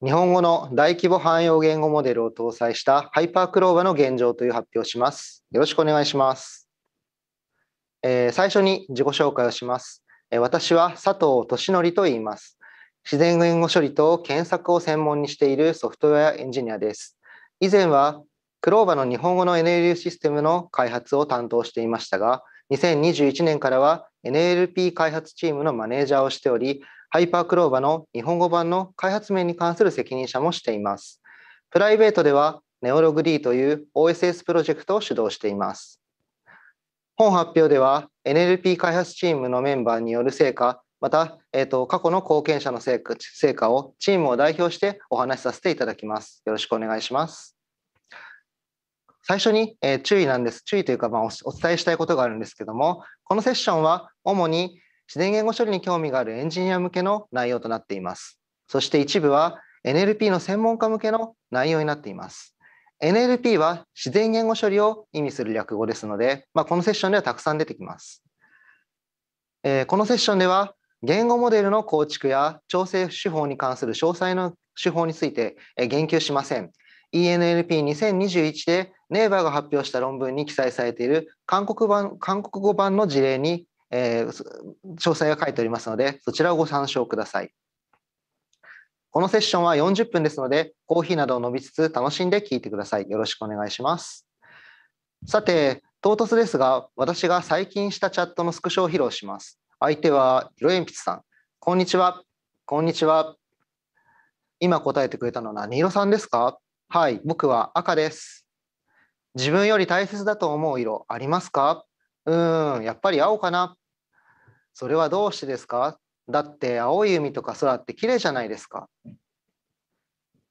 日本語の大規模汎用言語モデルを搭載したハイパークローバの現状という発表をします。よろしくお願いします。えー、最初に自己紹介をします。えー、私は佐藤俊則と言います。自然言語処理と検索を専門にしているソフトウェアエンジニアです。以前はクローバの日本語の NLU システムの開発を担当していましたが、2021年からは NLP 開発チームのマネージャーをしており、ハイパークローバの日本語版の開発面に関する責任者もしています。プライベートではネオログ D という OSS プロジェクトを主導しています。本発表では NLP 開発チームのメンバーによる成果、また、えーと、過去の貢献者の成果成果をチームを代表してお話しさせていただきます。よろしくお願いします。最初に、えー、注意なんです。注意というか、まあお、お伝えしたいことがあるんですけども、このセッションは主に自然言語処理に興味があるエンジニア向けの内容となっています。そして一部は NLP の専門家向けの内容になっています。NLP は自然言語処理を意味する略語ですので、まあ、このセッションではたくさん出てきます。えー、このセッションでは言語モデルの構築や調整手法に関する詳細の手法について言及しません。ENLP2021 でネイバーが発表した論文に記載されている韓国版韓国語版の事例にえー、詳細が書いておりますので、そちらをご参照ください。このセッションは40分ですので、コーヒーなどを飲みつつ楽しんで聞いてください。よろしくお願いします。さて、唐突ですが、私が最近したチャットのスクショを披露します。相手は色鉛筆さん。こんにちは。こんにちは。今答えてくれたのは何色さんですかはい、僕は赤です。自分より大切だと思う色ありますかうーん、やっぱり青かな。それはどうしてですかだって青い海とか空って綺麗じゃないですか。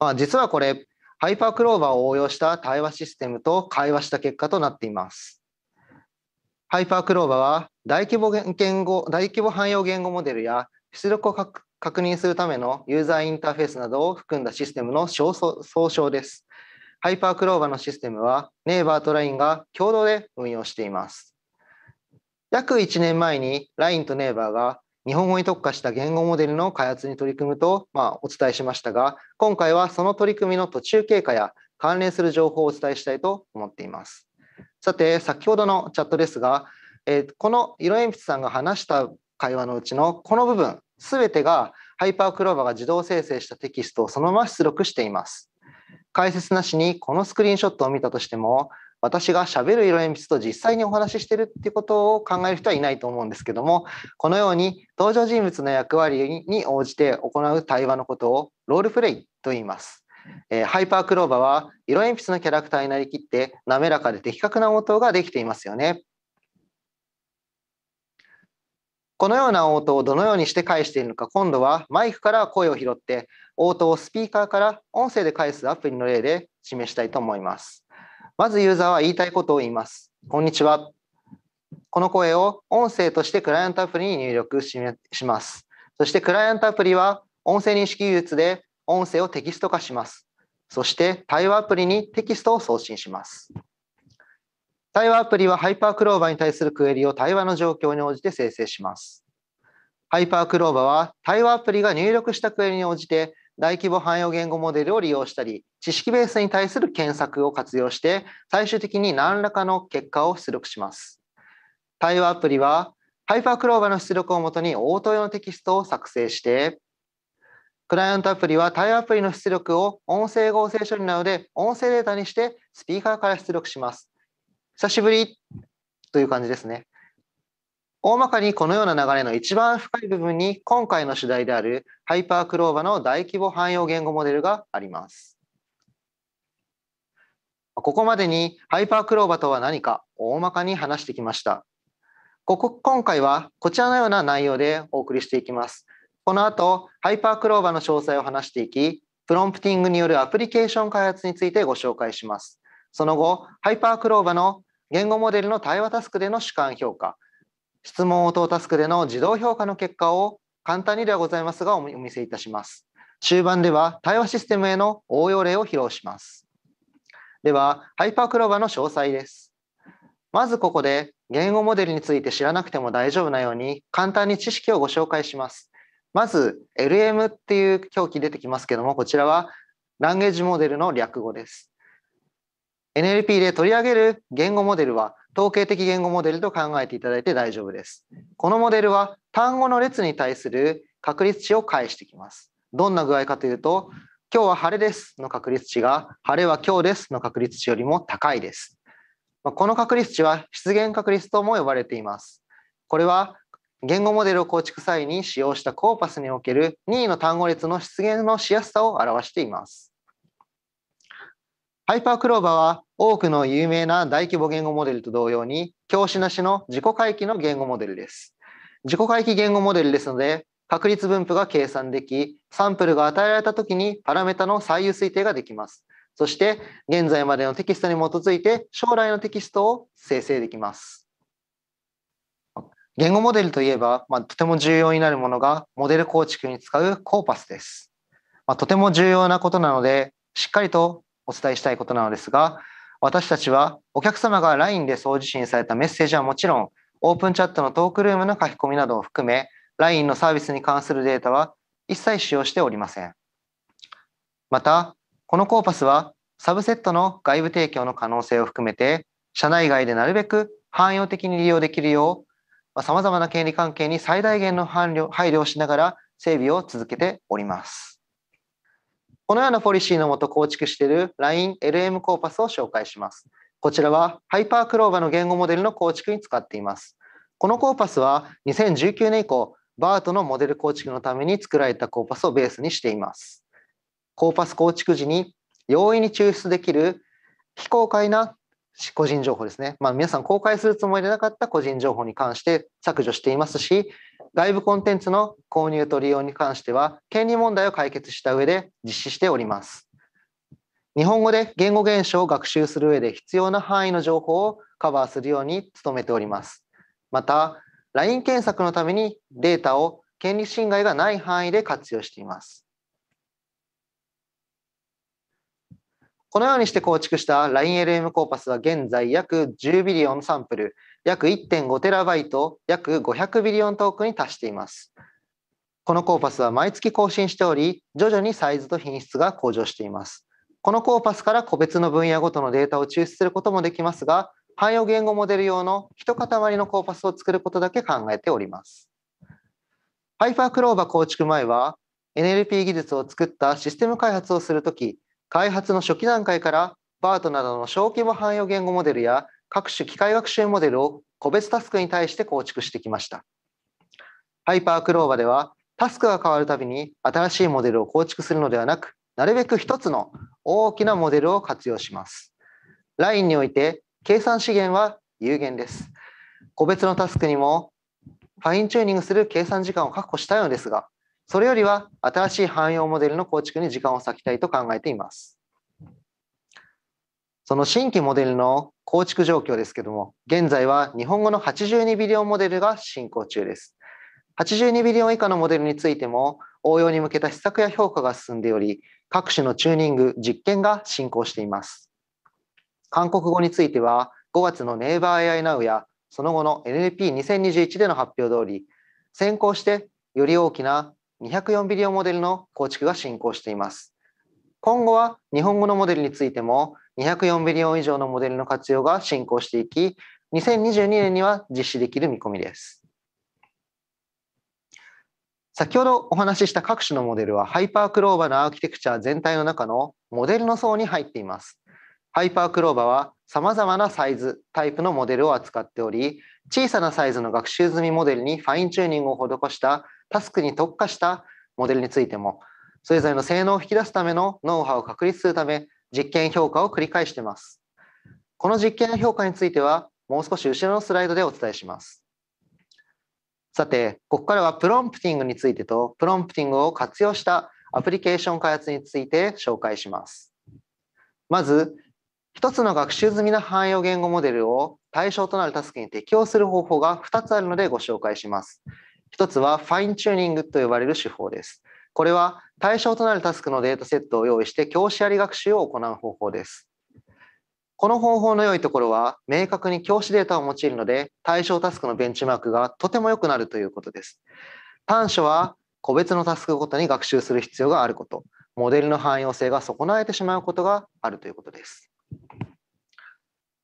まあ、実はこれ、ハイパークローバーを応用した対話システムと会話した結果となっています。ハイパークローバーは大規模言語大規模汎用言語モデルや出力を確認するためのユーザーインターフェースなどを含んだシステムの総称です。ハイパークローバーのシステムはネイバーとラインが共同で運用しています。約1年前に LINE と n e v e r が日本語に特化した言語モデルの開発に取り組むと、まあ、お伝えしましたが、今回はその取り組みの途中経過や関連する情報をお伝えしたいと思っています。さて、先ほどのチャットですが、えー、この色鉛筆さんが話した会話のうちのこの部分、全てがハイパークローバーが自動生成したテキストをそのまま出力しています。解説なしにこのスクリーンショットを見たとしても、私がしゃべる色鉛筆と実際にお話ししてるってことを考える人はいないと思うんですけどもこのように登場人物の役割に応じて行う対話のことをロールプレイと言います。えー、ハイパークローバは色鉛筆のキャラクターになりきって滑らかで的確な応答ができていますよね。このような応答をどのようにして返しているのか今度はマイクから声を拾って応答をスピーカーから音声で返すアプリの例で示したいと思います。まずユーザーは言いたいことを言います。こんにちは。この声を音声としてクライアントアプリに入力します。そしてクライアントアプリは音声認識技術で音声をテキスト化します。そして対話アプリにテキストを送信します。対話アプリはハイパークローバーに対するクエリを対話の状況に応じて生成します。ハイパークローバーは対話アプリが入力したクエリに応じて大規模汎用言語モデルを利用したり、知識ベースに対する検索を活用して、最終的に何らかの結果を出力します。対話アプリは、ハイパークローバーの出力をもとに応答用のテキストを作成して、クライアントアプリは対話アプリの出力を音声合成処理などで音声データにしてスピーカーから出力します。久しぶりという感じですね。大まかにこのような流れの一番深い部分に今回の主題であるハイパークローバの大規模汎用言語モデルがあります。ここまでにハイパークローバとは何か大まかに話してきました。ここ今回はこちらのような内容でお送りしていきます。この後、ハイパークローバの詳細を話していき、プロンプティングによるアプリケーション開発についてご紹介します。その後、ハイパークローバの言語モデルの対話タスクでの主観評価、質問応答タスクでの自動評価の結果を簡単にではございますがお見せいたします。終盤では対話システムへの応用例を披露します。では、ハイパークローバの詳細です。まずここで言語モデルについて知らなくても大丈夫なように簡単に知識をご紹介します。まず LM っていう表記出てきますけども、こちらはランゲージモデルの略語です。NLP で取り上げる言語モデルは統計的言語モデルと考えていただいて大丈夫です。このモデルは単語の列に対する確率値を返してきます。どんな具合かというと、今日は晴れですの確率値が、晴れは今日ですの確率値よりも高いです。この確率値は出現確率とも呼ばれています。これは言語モデルを構築際に使用したコーパスにおける任意の単語列の出現のしやすさを表しています。ハイパークローバーは多くの有名な大規模言語モデルと同様に教師なしの自己回帰の言語モデルです。自己回帰言語モデルですので確率分布が計算できサンプルが与えられた時にパラメータの最優推定ができます。そして現在までのテキストに基づいて将来のテキストを生成できます。言語モデルといえば、まあ、とても重要になるものがモデル構築に使うコーパスです。まあ、とても重要なことなのでしっかりとお伝えしたいことなのですが、私たちはお客様が LINE で送受信されたメッセージはもちろん、オープンチャットのトークルームの書き込みなどを含め、LINE のサービスに関するデータは一切使用しておりません。また、このコーパスはサブセットの外部提供の可能性を含めて、社内外でなるべく汎用的に利用できるよう、さまざまな権利関係に最大限の配慮をしながら整備を続けております。このようなポリシーのもと構築している LINE LM コーパスを紹介します。こちらはハイパークローバの言語モデルの構築に使っています。このコーパスは2019年以降、バートのモデル構築のために作られたコーパスをベースにしています。コーパス構築時に容易に抽出できる非公開な個人情報ですね。まあ、皆さん公開するつもりでなかった個人情報に関して削除していますし、外部コンテンツの購入と利用に関しては、権利問題を解決した上で実施しております。日本語で言語現象を学習する上で必要な範囲の情報をカバーするように努めております。また、LINE 検索のためにデータを権利侵害がない範囲で活用しています。このようにして構築した LINELM コーパスは現在約10ビリオンサンプル、約 1.5TB、約500ビリオントークに達しています。このコーパスは毎月更新しており、徐々にサイズと品質が向上しています。このコーパスから個別の分野ごとのデータを抽出することもできますが、汎用言語モデル用の一塊のコーパスを作ることだけ考えております。ハイファークローバ構築前は、NLP 技術を作ったシステム開発をするとき、開発の初期段階から a ートなどの小規模汎用言語モデルや各種機械学習モデルを個別タスクに対して構築してきました。ハイパークローバではタスクが変わるたびに新しいモデルを構築するのではなく、なるべく一つの大きなモデルを活用します。LINE において計算資源は有限です。個別のタスクにもファインチューニングする計算時間を確保したいのですが、それよりは新しい汎用モデルの構築に時間を割きたいと考えています。その新規モデルの構築状況ですけども、現在は日本語の82ビリオンモデルが進行中です。82ビリオン以下のモデルについても、応用に向けた施策や評価が進んでおり、各種のチューニング、実験が進行しています。韓国語については、5月の n e バー r a i n o w やその後の NLP2021 での発表通り、先行してより大きな204ビリオモデルの構築が進行しています。今後は日本語のモデルについても204ビリオン以上のモデルの活用が進行していき、2022年には実施できる見込みです。先ほどお話しした各種のモデルはハイパークローバのアーキテクチャ全体の中のモデルの層に入っています。ハイパークローバは様々なサイズ、タイプのモデルを扱っており、小さなサイズの学習済みモデルにファインチューニングを施したタスクに特化したモデルについても、それぞれの性能を引き出すためのノウハウを確立するため、実験評価を繰り返しています。この実験評価については、もう少し後ろのスライドでお伝えします。さて、ここからはプロンプティングについてと、プロンプティングを活用したアプリケーション開発について紹介します。まず、1つの学習済みな汎用言語モデルを対象となるタスクに適用する方法が2つあるのでご紹介します。一つはファインチューニングと呼ばれる手法です。これは対象となるタスクのデータセットを用意して教師あり学習を行う方法です。この方法の良いところは明確に教師データを用いるので対象タスクのベンチマークがとても良くなるということです。短所は個別のタスクごとに学習する必要があること、モデルの汎用性が損なわれてしまうことがあるということです。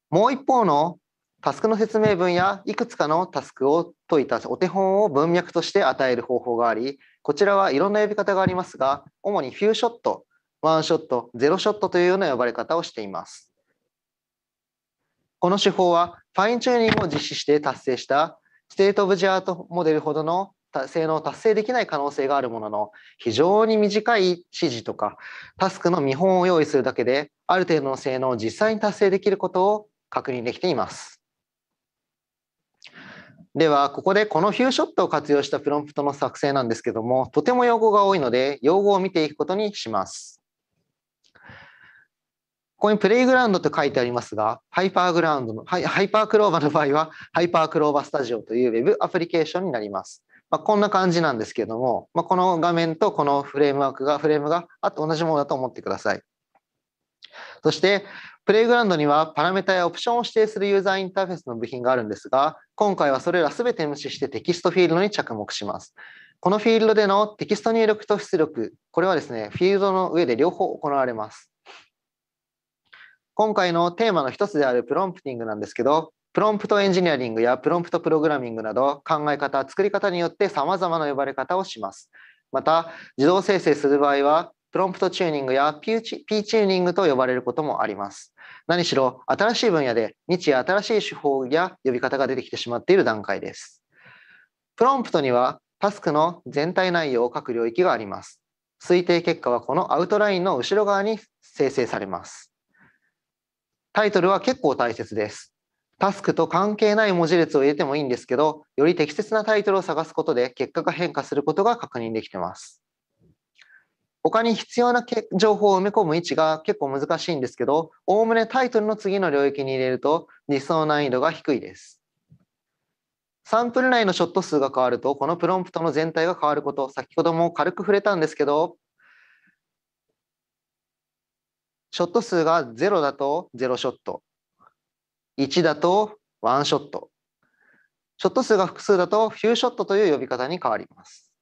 もう一方のタスクの説明文やいくつかのタスクを解いたお手本を文脈として与える方法があり、こちらはいろんな呼び方がありますが、主にフューショット、ワンショット、ゼロショットというような呼ばれ方をしています。この手法は、ファインチューニングを実施して達成したステート・オブ・ジアートモデルほどの性能を達成できない可能性があるものの、非常に短い指示とか、タスクの見本を用意するだけで、ある程度の性能を実際に達成できることを確認できています。では、ここでこのフューショットを活用したプロンプトの作成なんですけども、とても用語が多いので、用語を見ていくことにします。ここにプレイグラウンドと書いてありますが、ハイパーグラウンドの、ハイハイパークローバーの場合は、ハイパークローバースタジオという Web アプリケーションになります。まあ、こんな感じなんですけども、まあ、この画面とこのフレームワークが、フレームがあと同じものだと思ってください。そして、プレイグラウンドにはパラメータやオプションを指定するユーザーインターフェースの部品があるんですが、今回はそれら全て無視してテキストフィールドに着目します。このフィールドでのテキスト入力と出力、これはですね、フィールドの上で両方行われます。今回のテーマの一つであるプロンプティングなんですけど、プロンプトエンジニアリングやプロンプトプログラミングなど考え方、作り方によって様々な呼ばれ方をします。また、自動生成する場合は、プロンプトチューニングや P チューニングと呼ばれることもあります。何しろ新しい分野で日夜新しい手法や呼び方が出てきてしまっている段階です。プロンプトにはタスクの全体内容を書く領域があります。推定結果はこのアウトラインの後ろ側に生成されます。タイトルは結構大切です。タスクと関係ない文字列を入れてもいいんですけど、より適切なタイトルを探すことで結果が変化することが確認できてます。他に必要な情報を埋め込む位置が結構難しいんですけど、おおむねタイトルの次の領域に入れると実装難易度が低いです。サンプル内のショット数が変わると、このプロンプトの全体が変わること、先ほども軽く触れたんですけど、ショット数が0だと0ショット、1だと1ショット、ショット数が複数だとフューショットという呼び方に変わります。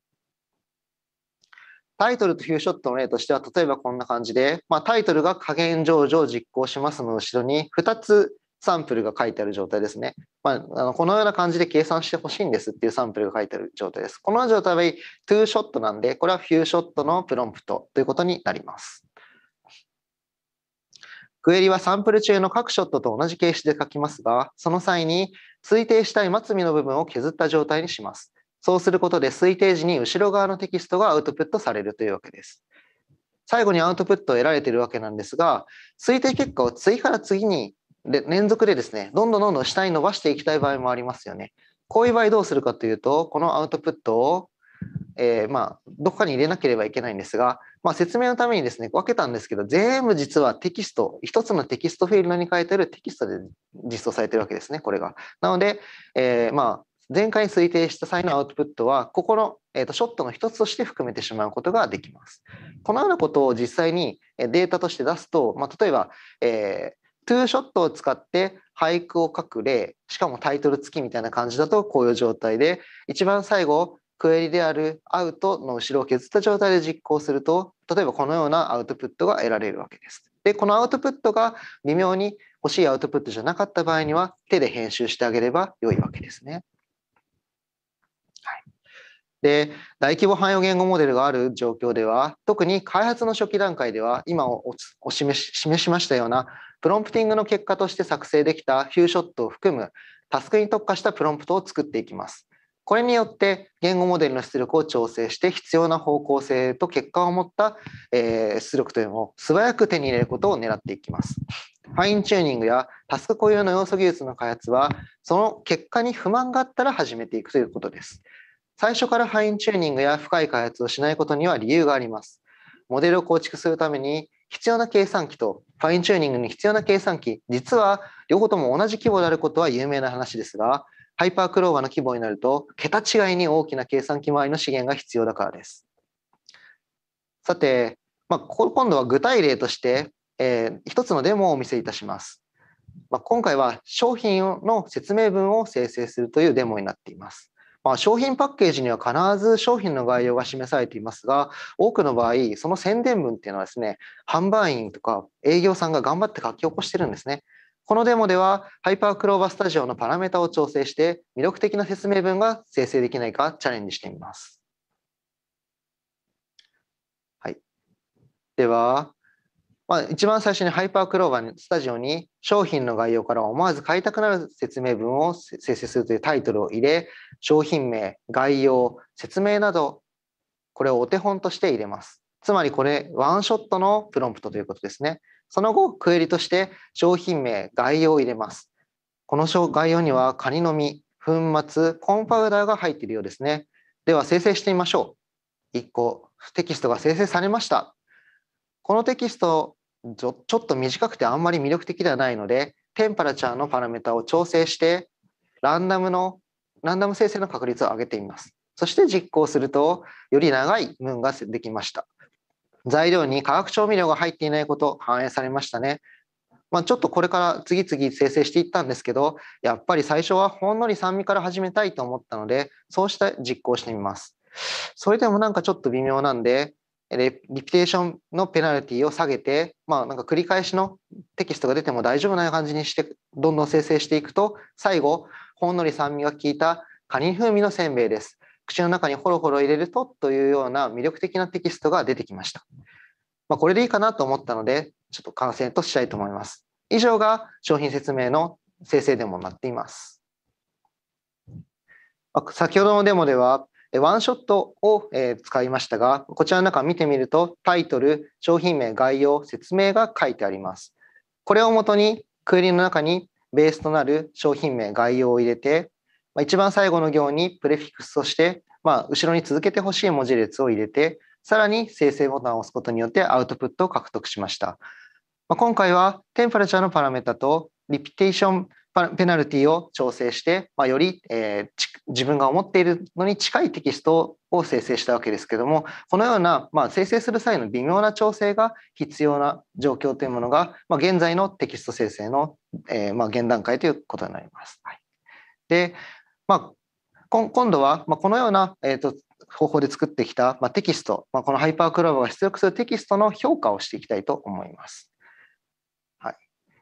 タイトルとフューショットの例としては、例えばこんな感じで、まあ、タイトルが加減上場実行しますの後ろに2つサンプルが書いてある状態ですね。まあ、あのこのような感じで計算してほしいんですっていうサンプルが書いてある状態です。この状態は2ショットなんで、これはフューショットのプロンプトということになります。クエリはサンプル中の各ショットと同じ形式で書きますが、その際に推定したい末尾の部分を削った状態にします。そうすることで推定時に後ろ側のテキストがアウトプットされるというわけです。最後にアウトプットを得られているわけなんですが、推定結果を次から次に連続でですね、どんどんどんどん下に伸ばしていきたい場合もありますよね。こういう場合どうするかというと、このアウトプットを、えー、まどこかに入れなければいけないんですが、まあ、説明のためにですね、分けたんですけど、全部実はテキスト、一つのテキストフィールドに書いてあるテキストで実装されてるわけですね、これが。なので、えー、まあ、前回推定した際のアウトプットは、ここの、えとショットの一つとして含めてしまうことができます。このようなことを実際にデータとして出すと、まあ、例えば、えー、トゥーショットを使って俳句を書く例、しかもタイトル付きみたいな感じだとこういう状態で、一番最後、クエリであるアウトの後ろを削った状態で実行すると、例えばこのようなアウトプットが得られるわけです。で、このアウトプットが微妙に欲しいアウトプットじゃなかった場合には手で編集してあげれば良いわけですね。で大規模汎用言語モデルがある状況では特に開発の初期段階では今おお示し示しましたようなプロンプティングの結果として作成できたフューショットを含むタスクに特化したプロンプトを作っていきます。これによって言語モデルの出力を調整して必要な方向性と結果を持った、え出力というのを素早く手に入れることを狙っていきます。ファインチューニングやタスク固有の要素技術の開発はその結果に不満があったら始めていくということです。最初からファインチューニングや深い開発をしないことには理由があります。モデルを構築するために必要な計算機とファインチューニングに必要な計算機、実は両方とも同じ規模であることは有名な話ですが、ハイパークローバーの規模になると、桁違いに大きな計算機周りの資源が必要だからです。さて、まあ、今度は具体例として、えー、一つのデモをお見せいたします。まあ、今回は商品の説明文を生成するというデモになっています。まあ、商品パッケージには必ず商品の概要が示されていますが、多くの場合、その宣伝文っていうのはですね、販売員とか営業さんが頑張って書き起こしてるんですね。このデモでは、ハイパークローバースタジオのパラメータを調整して、魅力的な説明文が生成できないかチャレンジしてみます。はい。では、まあ、一番最初にハイパークローバースタジオに商品の概要から思わず買いたくなる説明文を生成するというタイトルを入れ、商品名、概要、説明など、これをお手本として入れます。つまりこれ、ワンショットのプロンプトということですね。その後、クエリとして商品名、概要を入れます。この概要にはカニの実、粉末、コンパウダーが入っているようですね。では生成してみましょう。1個、テキストが生成されました。このテキストちょっと短くてあんまり魅力的ではないので、テンパラチャーのパラメータを調整して、ランダムの、ランダム生成の確率を上げてみます。そして実行すると、より長いムーンができました。材料に化学調味料が入っていないこと反映されましたね。まあ、ちょっとこれから次々生成していったんですけど、やっぱり最初はほんのり酸味から始めたいと思ったので、そうした実行してみます。それでもなんかちょっと微妙なんで、レリピテーションのペナルティを下げて、まあ、なんか繰り返しのテキストが出ても大丈夫な感じにしてどんどん生成していくと最後ほんのり酸味が効いたカニ風味のせんべいです口の中にホロホロ入れるとというような魅力的なテキストが出てきました、まあ、これでいいかなと思ったのでちょっと完成としたいと思います以上が商品説明の生成デモになっています先ほどのデモではワンショットを使いましたが、こちらの中見てみると、タイトル、商品名、概要、説明が書いてあります。これをもとに、クエリの中にベースとなる商品名、概要を入れて、一番最後の行にプレフィックスとして、まあ、後ろに続けてほしい文字列を入れて、さらに生成ボタンを押すことによってアウトプットを獲得しました。まあ、今回は、テンパレチャーのパラメータとリピテーションペナルティを調整して、まあ、より、えー、自分が思っているのに近いテキストを生成したわけですけどもこのような、まあ、生成する際の微妙な調整が必要な状況というものが、まあ、現在のテキスト生成の、えー、まあ、現段階ということになります。はい、で、まあ、今度は、まあ、このような、えーと、方法で作ってきた、まあ、テキスト、まあ、このハイパークラブが出力するテキストの評価をしていきたいと思います。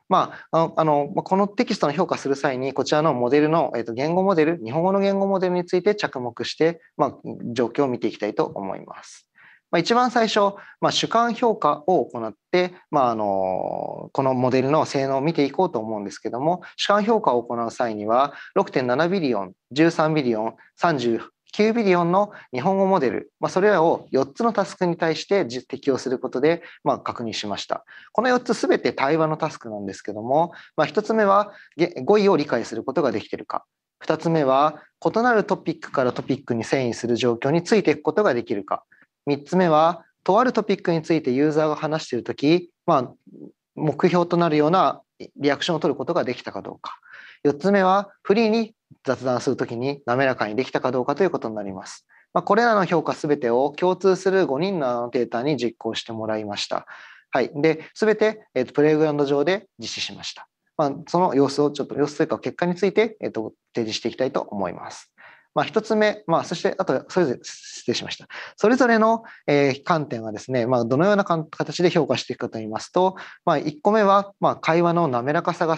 まあ、あのこのテキストの評価する際に、こちらのモデルの、えっと言語モデル、日本語の言語モデルについて着目して、まあ、状況を見ていきたいと思います。まあ、一番最初、まあ、主観評価を行って、まあ、あのこのモデルの性能を見ていこうと思うんですけども主観評価を行う際には6.7ビリオン13ビリオン38 9ビリオンの日本語モデル、まあ、それらを4つのタスクに対して適用することで、まあ、確認しました。この4つすべて対話のタスクなんですけども、まあ、1つ目は語彙を理解することができているか。2つ目は異なるトピックからトピックに遷移する状況についていくことができるか。3つ目はとあるトピックについてユーザーが話しているとき、まあ、目標となるようなリアクションを取ることができたかどうか。4つ目はフリーに雑談するときに滑らかにできたかどうかということになります。まあ、これらの評価すべてを共通する5人のアノテーターに実行してもらいました。はい、で、すべて、えー、とプレイグラウンド上で実施しました。まあ、その様子をちょっと様子というか結果について、えー、と提示していきたいと思います。まあ、1つ目、まあ、そしてあとそれぞれ失礼しました。それぞれの、えー、観点はですね、まあ、どのような形で評価していくかといいますと、まあ、1個目は、まあ、会話の滑らかさが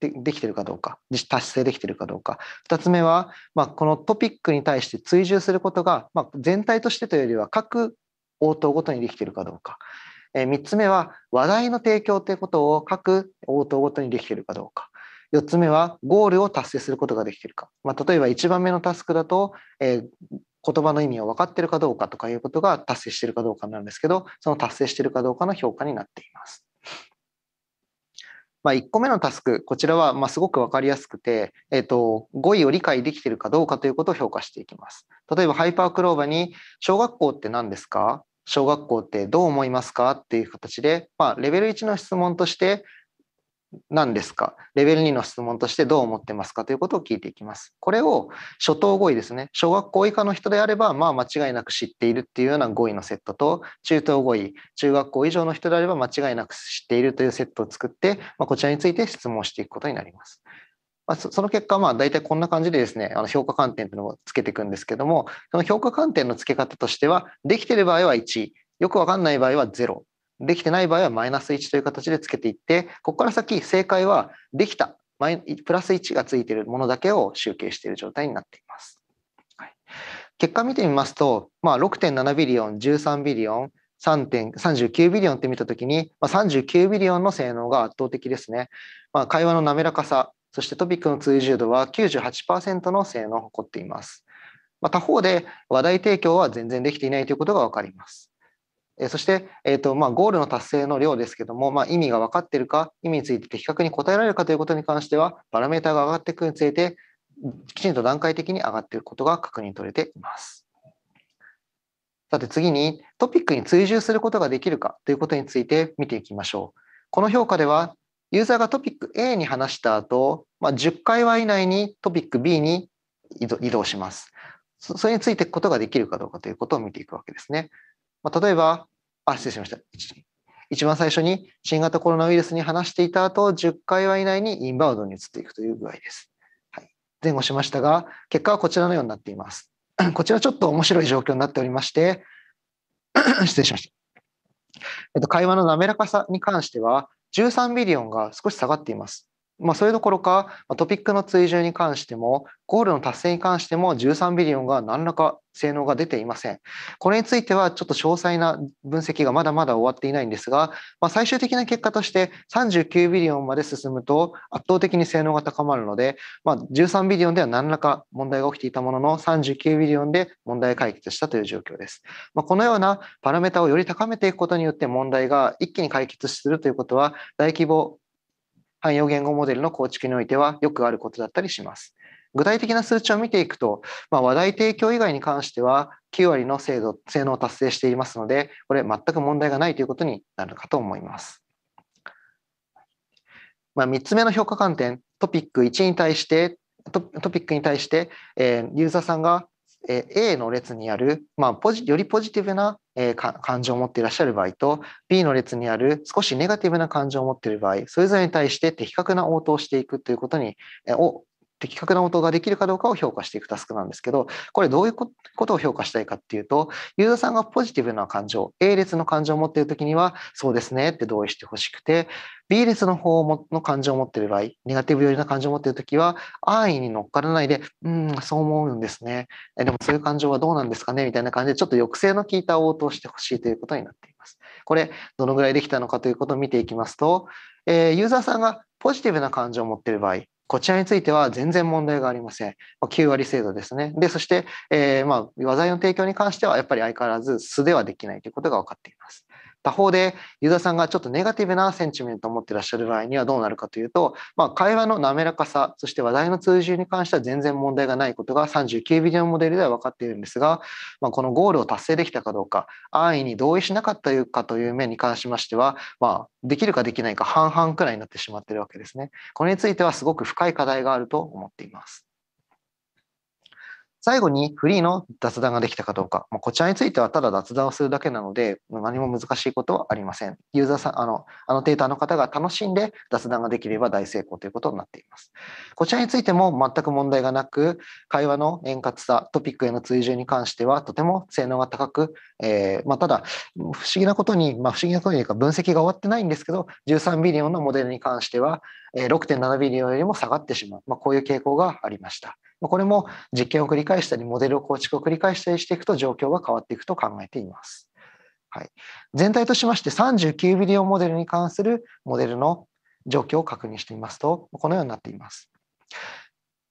でできてるかどうか達成できてるかどうか2つ目は、まあ、このトピックに対して追従することが、まあ、全体としてというよりは各応答ごとにできてるかどうか、えー、3つ目は話題の提供ということを各応答ごとにできてるかどうか4つ目はゴールを達成することができてるか、まあ、例えば1番目のタスクだと、えー言葉の意味を分かってるかどうかとかいうことが達成してるかどうかなんですけどその達成してるかどうかの評価になっています。まあ、1個目のタスク、こちらはますごく分かりやすくて、えーと、語彙を理解できているかどうかということを評価していきます。例えば、ハイパークローバーに、小学校って何ですか小学校ってどう思いますかっていう形で、まあ、レベル1の質問として、何ですかレベル2の質問としてどう思ってますかということを聞いていきます。これを初等語彙ですね。小学校以下の人であれば、まあ間違いなく知っているっていうような語彙のセットと、中等語彙、中学校以上の人であれば間違いなく知っているというセットを作って、まあ、こちらについて質問していくことになります。まあ、その結果、まあ大体こんな感じでですね、あの評価観点というのをつけていくんですけども、その評価観点のつけ方としては、できている場合は1、よくわかんない場合は0。できてない場合はマイナス1という形でつけていって、ここから先正解はできた、プラス1がついているものだけを集計している状態になっています。はい、結果見てみますと、まあ、6.7ビリオン、13ビリオン、39ビリオンって見たときに、まあ、39ビリオンの性能が圧倒的ですね。まあ、会話の滑らかさ、そしてトピックの通じ度は98%の性能を誇っています。まあ、他方で話題提供は全然できていないということがわかります。そして、えーとまあ、ゴールの達成の量ですけども、まあ、意味が分かっているか、意味について的確に答えられるかということに関しては、バラメータが上がっていくにつれて、きちんと段階的に上がっていくことが確認取れています。さて次に、トピックに追従することができるかということについて見ていきましょう。この評価では、ユーザーがトピック A に話した後、まあ、10回話以内にトピック B に移動します。それについていくことができるかどうかということを見ていくわけですね。まあ、例えば、あ、失礼しました。一番最初に新型コロナウイルスに話していた後、10回は以内にインバウンドに移っていくという具合です。はい、前後しましたが、結果はこちらのようになっています。こちらちょっと面白い状況になっておりまして、失礼しました。えっと、会話の滑らかさに関しては、13ビリオンが少し下がっています。まあ、それどころかトピックの追従に関してもゴールの達成に関しても13ビリオンが何らか性能が出ていません。これについてはちょっと詳細な分析がまだまだ終わっていないんですが、まあ、最終的な結果として39ビリオンまで進むと圧倒的に性能が高まるので、まあ、13ビリオンでは何らか問題が起きていたものの39ビリオンで問題解決したという状況です。まあ、このようなパラメータをより高めていくことによって問題が一気に解決するということは大規模汎用言語モデルの構築においてはよくあることだったりします。具体的な数値を見ていくと、まあ、話題提供以外に関しては9割の精度性能を達成していますのでこれ全く問題がないということになるかと思います。まあ、3つ目の評価観点トピック1に対してトトピックに対して、えー、ユーザーさんがえ A の列にある、まあ、ポジよりポジティブな、え感情を持っていらっしゃる場合と B の列にある少しネガティブな感情を持っている場合それぞれに対して的確な応答をしていくということに、えを的確な応答ができるかどうかを評価していくタスクなんですけど、これどういうことを評価したいかっていうと、ユーザーさんがポジティブな感情、A 列の感情を持っているときには、そうですねって同意してほしくて、B 列の方の感情を持っている場合、ネガティブ寄りな感情を持っているときは、安易に乗っからないで、うん、そう思うんですね。でもそういう感情はどうなんですかねみたいな感じで、ちょっと抑制の効いた応答をしてほしいということになっています。これ、どのぐらいできたのかということを見ていきますと、えー、ユーザーさんがポジティブな感情を持っている場合、こちらについては全然問題がありません。9割制度ですね。で、そして、えー、まあ、和の提供に関しては、やっぱり相変わらず素ではできないということが分かっています。他方でユダさんがちょっとネガティブなセンチメントを持ってらっしゃる場合にはどうなるかというと、まあ、会話の滑らかさそして話題の通じに関しては全然問題がないことが39ビデオモデルでは分かっているんですが、まあ、このゴールを達成できたかどうか安易に同意しなかったかという面に関しましては、まあ、できるかできないか半々くらいになってしまってるわけですね。これについてはすごく深い課題があると思っています。最後にフリーの雑談ができたかどうか、まあ、こちらについてはただ雑談をするだけなので、何も難しいことはありません。ユーザーさん、あの、アノテーターの方が楽しんで雑談ができれば大成功ということになっています。こちらについても全く問題がなく、会話の円滑さ、トピックへの追従に関してはとても性能が高く、えー、まあ、ただ、不思議なことに、まあ、不思議なことにか分析が終わってないんですけど、13ビリオンのモデルに関しては、6.7ビリオンよりも下がってしまう、まあ、こういう傾向がありました。これも実験を繰り返したり、モデル構築を繰り返したりしていくと状況が変わっていくと考えています。はい、全体としまして39ビデオモデルに関するモデルの状況を確認してみますと、このようになっています。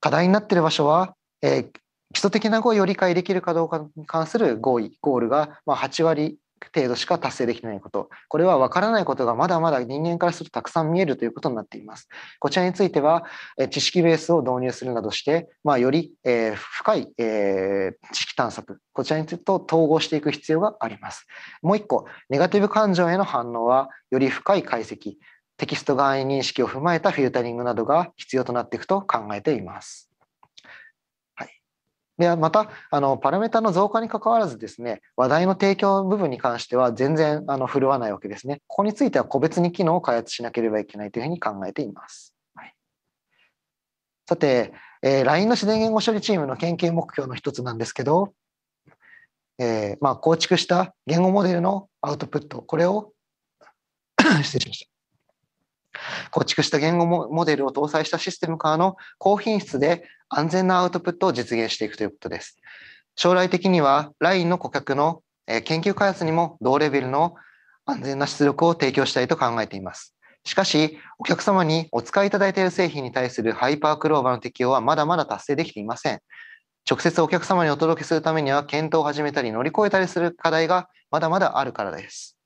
課題になっている場所は、えー、基礎的な合意を理解できるかどうかに関する合意、ゴールが8割程度しか達成できないこと、これは分からないことがまだまだ人間からするとたくさん見えるということになっています。こちらについては、知識ベースを導入するなどして、まあ、より、え深い、え知識探索、こちらについてと統合していく必要があります。もう一個、ネガティブ感情への反応は、より深い解析、テキスト概念認識を踏まえたフィルタリングなどが必要となっていくと考えています。でまたあのパラメータの増加にかかわらずですね話題の提供部分に関しては全然あの振るわないわけですねここについては個別に機能を開発しなければいけないというふうに考えています、はい、さて、えー、LINE の自然言語処理チームの研究目標の一つなんですけど、えー、まあ、構築した言語モデルのアウトプットこれを 失礼しました構築した言語モデルを搭載したシステムからの高品質で安全なアウトプットを実現していくということです。将来的には LINE の顧客の研究開発にも同レベルの安全な出力を提供したいと考えています。しかし、お客様にお使いいただいている製品に対するハイパークローバーの適用はまだまだ達成できていません。直接お客様にお届けするためには検討を始めたり乗り越えたりする課題がまだまだあるからです。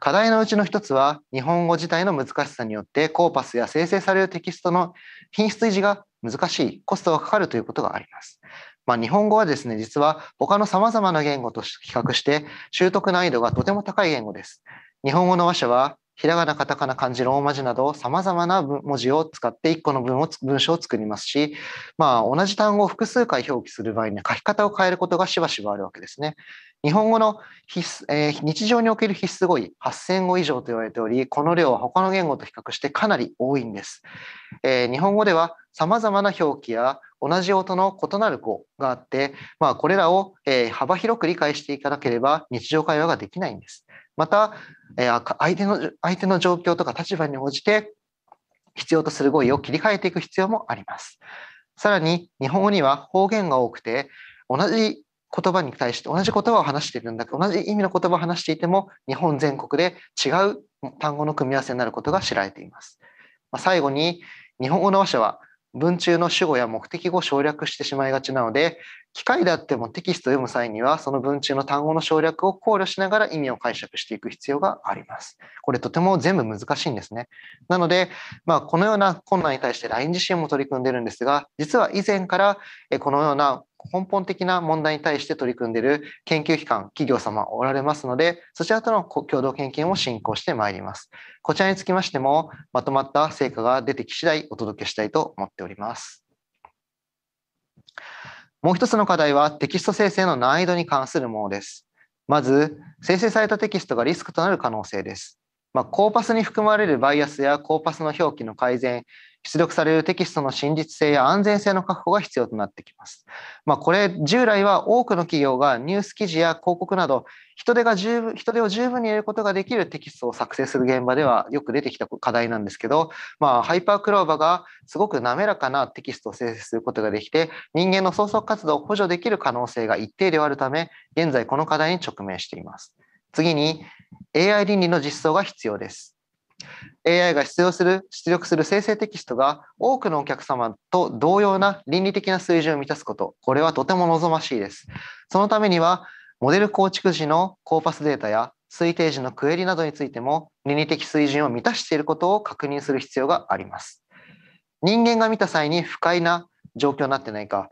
課題のうちの一つは日本語自体の難しさによってコーパスや生成されるテキストの品質維持が難しいコストがかかるということがあります。まあ、日本語はですね、実は他の様々な言語と比較して習得難易度がとても高い言語です。日本語の話者はひらがな、カタカナ、漢字、ローマ字など、さまざまな文字を使って1個の文を文章を作りますし、まあ、同じ単語を複数回表記する場合に書き方を変えることがしばしばあるわけですね。日本語の必須、えー、日常における必須語彙8000語以上と言われており、この量は他の言語と比較してかなり多いんです。えー、日本語では様々な表記や同じ音の異なる語があって、まあ、これらを、えー、幅広く理解していかなければ日常会話ができないんです。また、えー、相手の相手の状況とか立場に応じて必要とする語彙を切り替えていく必要もあります。さらに日本語には方言が多くて同じ言葉に対して同じ言葉を話しているんだけど同じ意味の言葉を話していても日本全国で違う単語の組み合わせになることが知られています。まあ、最後に日本語の話者は文中の主語や目的語を省略してしまいがちなので機械であってもテキストを読む際にはその文中の単語の省略を考慮しながら意味を解釈していく必要があります。これとても全部難しいんですね。なので、まあ、このような困難に対して LINE 自身も取り組んでいるんですが実は以前からこのような根本的な問題に対して取り組んでいる研究機関、企業様おられますので、そちらとの共同研究も進行してまいります。こちらにつきましても、まとまった成果が出てき次第お届けしたいと思っております。もう一つの課題はテキスト生成の難易度に関するものです。まず、生成されたテキストがリスクとなる可能性です。まあ、コーパスに含まれるバイアスやコーパスの表記の改善、出力されるテキストの真実性や安全性の確保が必要となってきます。まあ、これ従来は多くの企業がニュース記事や広告など人手が十分人手を十分に入れることができるテキストを作成する現場ではよく出てきた課題なんですけど、まあ、ハイパークローバーがすごく滑らかなテキストを生成することができて人間の創作活動を補助できる可能性が一定ではあるため現在この課題に直面しています。次に AI 倫理の実装が必要です。AI が出力する出力する生成テキストが多くのお客様と同様な倫理的な水準を満たすこと、これはとても望ましいです。そのためには、モデル構築時のコーパスデータや推定時のクエリなどについても倫理的水準を満たしていることを確認する必要があります。人間が見た際に不快な状況になってないか、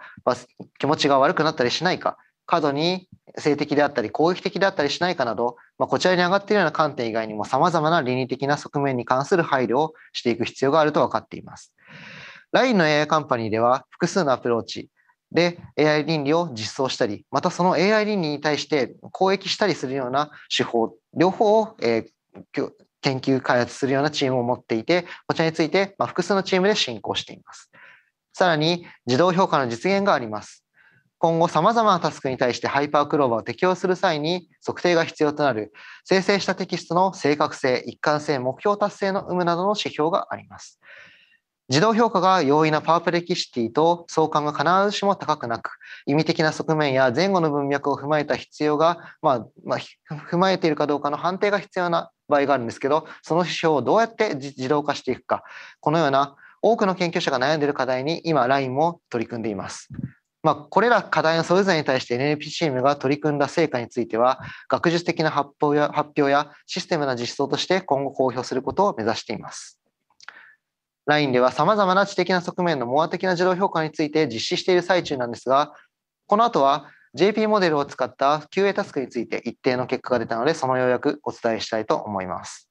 気持ちが悪くなったりしないか、過度に性的であったり攻撃的であったりしないかなど、まあ、こちらに上がっているような観点以外にも様々な倫理的な側面に関する配慮をしていく必要があると分かっています。LINE の AI カンパニーでは複数のアプローチで AI 倫理を実装したり、またその AI 倫理に対して攻撃したりするような手法、両方を、えー、研究開発するようなチームを持っていて、こちらについて、ま複数のチームで進行しています。さらに、自動評価の実現があります。今後様々なタスクに対してハイパークローバーを適用する際に測定が必要となる生成したテキストの正確性、一貫性、目標達成の有無などの指標があります。自動評価が容易なパープレキシティと相関が必ずしも高くなく、意味的な側面や前後の文脈を踏まえた必要が、まあ、まあ、踏まえているかどうかの判定が必要な場合があるんですけど、その指標をどうやって自動化していくか、このような多くの研究者が悩んでいる課題に今、LINE も取り組んでいます。まあ、これら課題のそれぞれに対して NLP チームが取り組んだ成果については、学術的な発表や発表やシステムな実装として今後公表することを目指しています。LINE では様々な知的な側面の網羅的な自動評価について実施している最中なんですが、この後は JP モデルを使った QA タスクについて一定の結果が出たので、その要約お伝えしたいと思います。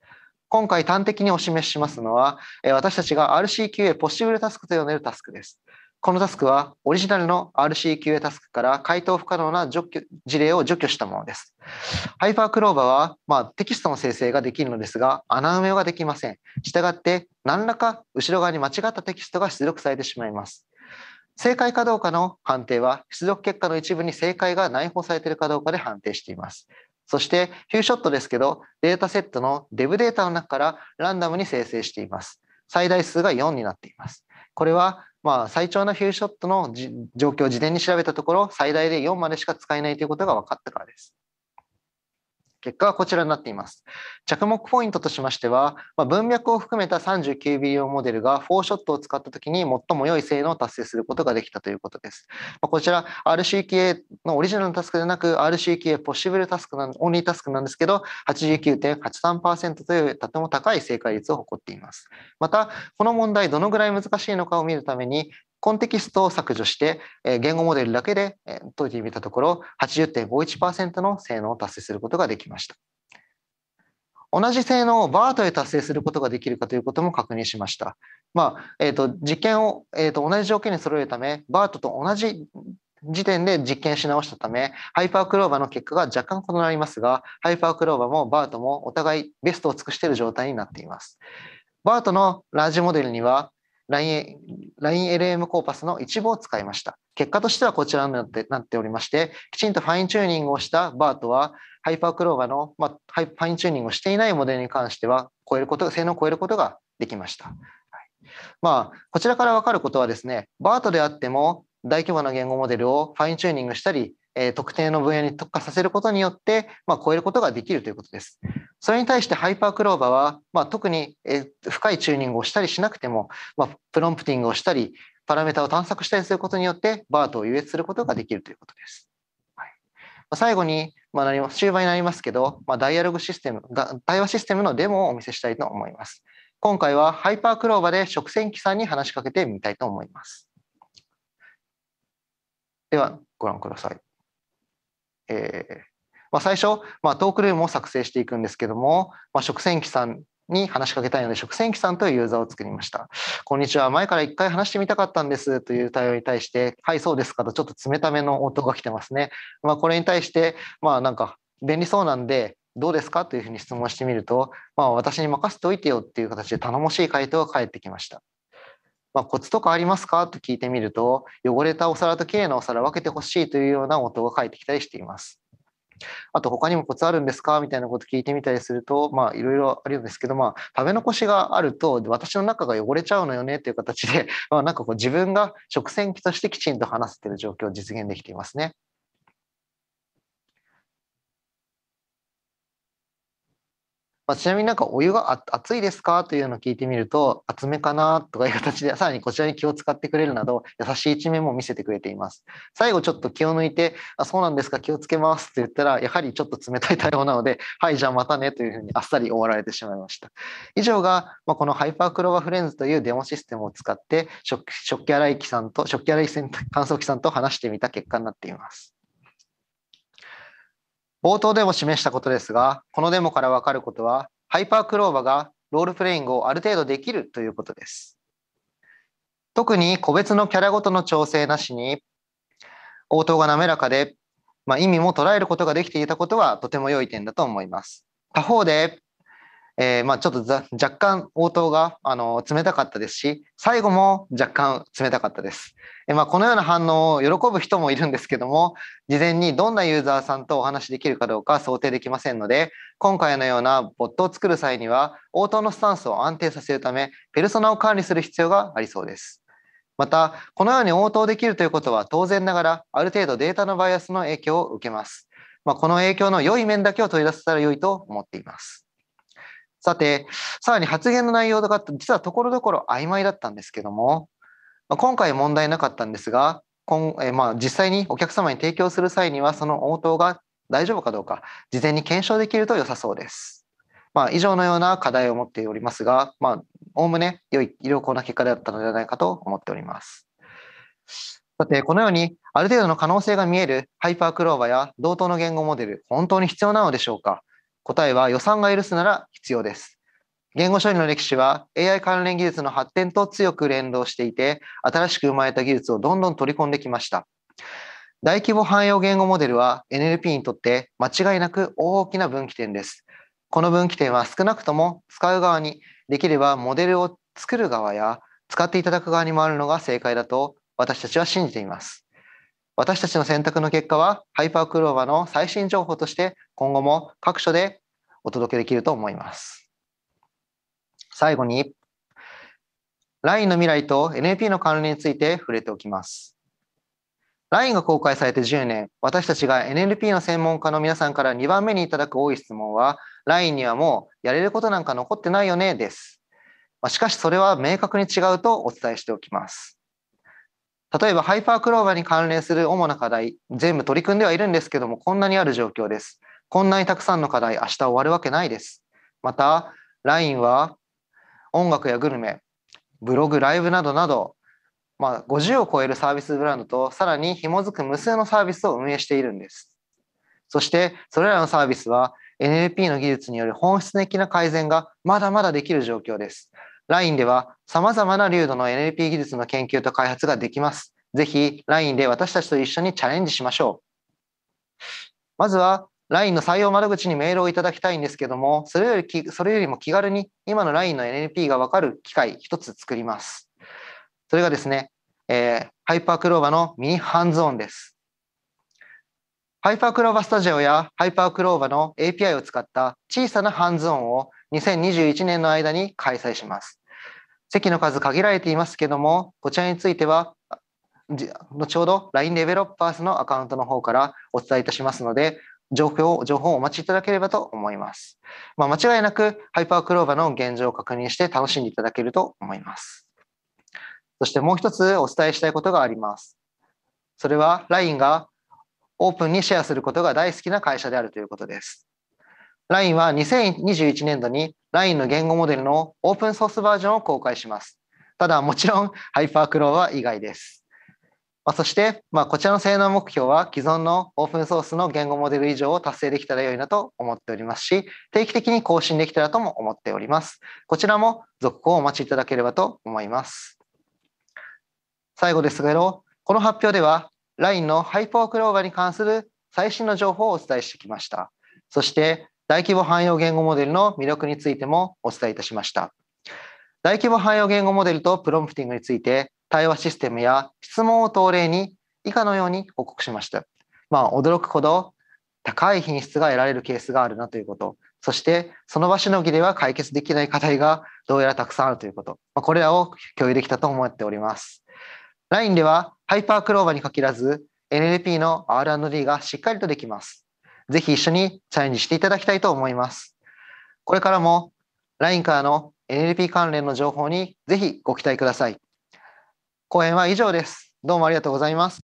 今回端的にお示ししますのは、私たちが RCQA ポッシブルタスクと呼んでいるタスクです。このタスクはオリジナルの RCQA タスクから回答不可能な除去事例を除去したものです。ハイパークローバーは、まあ、テキストの生成ができるのですが穴埋めができません。したがって何らか後ろ側に間違ったテキストが出力されてしまいます。正解かどうかの判定は出力結果の一部に正解が内包されているかどうかで判定しています。そしてヒューショットですけどデータセットのデブデータの中からランダムに生成しています。最大数が4になっています。これはまあ最長のフューショットの状況を事前に調べたところ最大で4までしか使えないということが分かったからです。結果はこちらになっています。着目ポイントとしましては、まあ、文脈を含めた39ビリオンモデルが4ショットを使った時に最も良い性能を達成することができたということです。まあ、こちら RCKA のオリジナルのタスクでなく RCKA ポッシブルタスクなオンリータスクなんですけど89.83%というとても高い正解率を誇っています。またこの問題どのぐらい難しいのかを見るためにコンテキストを削除して、え言語モデルだけで、え解いてみたところ、80.51%の性能を達成することができました。同じ性能をバートで達成することができるかということも確認しました。まあえーと、実験を、えーと同じ条件に揃えるため、バートと同じ時点で実験し直したため、ハイパークローバーの結果が若干異なりますが、ハイパークローバーもバートもお互いベストを尽くしている状態になっています。バートのラージモデルには、LINELM コーパスの一部を使いました。結果としてはこちらになってなっておりまして、きちんとファインチューニングをしたバートは、ハイパークローバーの、まあ、ファインチューニングをしていないモデルに関しては、超えること、性能を超えることができました。はい、まあ、こちらから分かることはですね、バートであっても大規模な言語モデルをファインチューニングしたり、え特定の分野に特化させることによって、まあ、超えることができるということです。それに対してハイパークローバーは、まあ、特に、え深いチューニングをしたりしなくても、まあ、プロンプティングをしたり、パラメータを探索したりすることによって、バートを優越することができるということです。はいま最後に、まなります終盤になりますけど、まダイアログシステムが、対話システムのデモをお見せしたいと思います。今回はハイパークローバーで食洗機さんに話しかけてみたいと思います。では、ご覧ください。えーまあ、最初、まあ、トークルームを作成していくんですけども、まあ、食洗機さんに話しかけたいので、食洗機さんというユーザーを作りました。こんにちは。前から一回話してみたかったんですという対応に対して、はい、そうですかとちょっと冷ための音が来てますね。まあ、これに対して、まあ、なんか便利そうなんで、どうですかというふうに質問してみると、まあ、私に任せておいてよっていう形で頼もしい回答が返ってきました。まあ、コツとかありますかと聞いてみると、汚れたお皿と綺麗なお皿分けてほしいというような音が返ってきたりしています。あと他にもコツあるんですかみたいなこと聞いてみたりするとまあいろいろあるんですけどまあ食べ残しがあると私の中が汚れちゃうのよねっていう形でまあなんかこう自分が食洗機としてきちんと話せてる状況を実現できていますね。まあ、ちなみになんかお湯が熱いですかというのを聞いてみると、厚めかなとかいう形で、さらにこちらに気を使ってくれるなど、優しい一面も見せてくれています。最後ちょっと気を抜いて、あ、そうなんですか、気をつけますって言ったら、やはりちょっと冷たい対応なので、はい、じゃあまたねというふうにあっさり終わられてしまいました。以上が、まあ、このハイパークローバーフレンズというデモシステムを使って食、食器洗い機さんと、食器洗い乾燥機さんと話してみた結果になっています。冒頭でも示したことですが、このデモからわかることは、ハイパークローバがロールプレイングをある程度できるということです。特に個別のキャラごとの調整なしに、応答が滑らかで、まあ、意味も捉えることができていたことはとても良い点だと思います。他方で、えー、まあ、ちょっと若干応答が、あの冷たかったですし最後も若干冷たかったです、えー、まあ、このような反応を喜ぶ人もいるんですけども事前にどんなユーザーさんとお話しできるかどうか想定できませんので今回のようなボットを作る際には応答のスタンスを安定させるためペルソナを管理する必要がありそうですまたこのように応答できるということは当然ながらある程度データのバイアスの影響を受けます、まあ、この影響の良い面だけを取り出せたら良いと思っていますさて、さらに発言の内容が実はところどころ曖昧だったんですけども、まあ、今回問題なかったんですが、今えまあ、実際にお客様に提供する際には、その応答が大丈夫かどうか、事前に検証できると良さそうです。まあ、以上のような課題を持っておりますが、まおおむね良い良好な結果だったのではないかと思っております。さて、このように、ある程度の可能性が見えるハイパークローバーや同等の言語モデル、本当に必要なのでしょうか答えは予算が許すなら必要です。言語処理の歴史は AI 関連技術の発展と強く連動していて、新しく生まれた技術をどんどん取り込んできました。大規模汎用言語モデルは NLP にとって間違いなく大きな分岐点です。この分岐点は少なくとも使う側に、できればモデルを作る側や使っていただく側に回るのが正解だと私たちは信じています。私たちの選択の結果はハイパークローバーの最新情報として今後も各所でお届けできると思います。最後に、LINE の未来と NLP の関連について触れておきます。LINE が公開されて10年、私たちが NLP の専門家の皆さんから2番目にいただく多い質問は、LINE にはもうやれることなんか残ってないよねです。しかしそれは明確に違うとお伝えしておきます。例えばハイパークローバーに関連する主な課題、全部取り組んではいるんですけども、こんなにある状況です。こんなにたくさんの課題、明日終わるわけないです。また、LINE は音楽やグルメ、ブログ、ライブなどなど、まあ、50を超えるサービスブランドとさらに紐づく無数のサービスを運営しているんです。そして、それらのサービスは NLP の技術による本質的な改善がまだまだできる状況です。LINE では様々な流度の NLP 技術の研究と開発ができます。ぜひ LINE で私たちと一緒にチャレンジしましょう。まずは LINE の採用窓口にメールをいただきたいんですけども、それよりきそれよりも気軽に今の LINE の NLP がわかる機会一つ作ります。それがですね、えー、ハイパークローバーのミニハンズオンです。ハイパークローバースタジオやハイパークローバーの API を使った小さなハンズオンを2021年の間に開催します。席の数限られていますけども、こちらについては、後ほど LINE デベロッパーズのアカウントの方からお伝えいたしますので、状況を、情報をお待ちいただければと思います。まあ、間違いなく、ハイパークローバーの現状を確認して楽しんでいただけると思います。そしてもう一つお伝えしたいことがあります。それは LINE がオープンにシェアすることが大好きな会社であるということです。LINE は2021年度に LINE の言語モデルのオープンソースバージョンを公開します。ただもちろんハイパークローバー以外です。まあ、そして、まあ、こちらの性能目標は既存のオープンソースの言語モデル以上を達成できたら良いなと思っておりますし、定期的に更新できたらとも思っております。こちらも続行をお待ちいただければと思います。最後ですけど、この発表では LINE のハイパークローバーに関する最新の情報をお伝えしてきました。そして、大規模汎用言語モデルの魅力についてもお伝えいたしました。大規模汎用言語モデルとプロンプティングについて対話システムや質問を東例に以下のように報告しました。まあ、驚くほど高い品質が得られるケースがあるなということ。そして、その場しのぎでは解決できない課題がどうやらたくさんあるということ。まあ、これらを共有できたと思っております。LINE では、ハイパークローバーに限らず、NLP の R&D がしっかりとできます。ぜひ一緒にチャレンジしていただきたいと思います。これからも LINE からの NLP 関連の情報にぜひご期待ください。講演は以上です。どうもありがとうございます。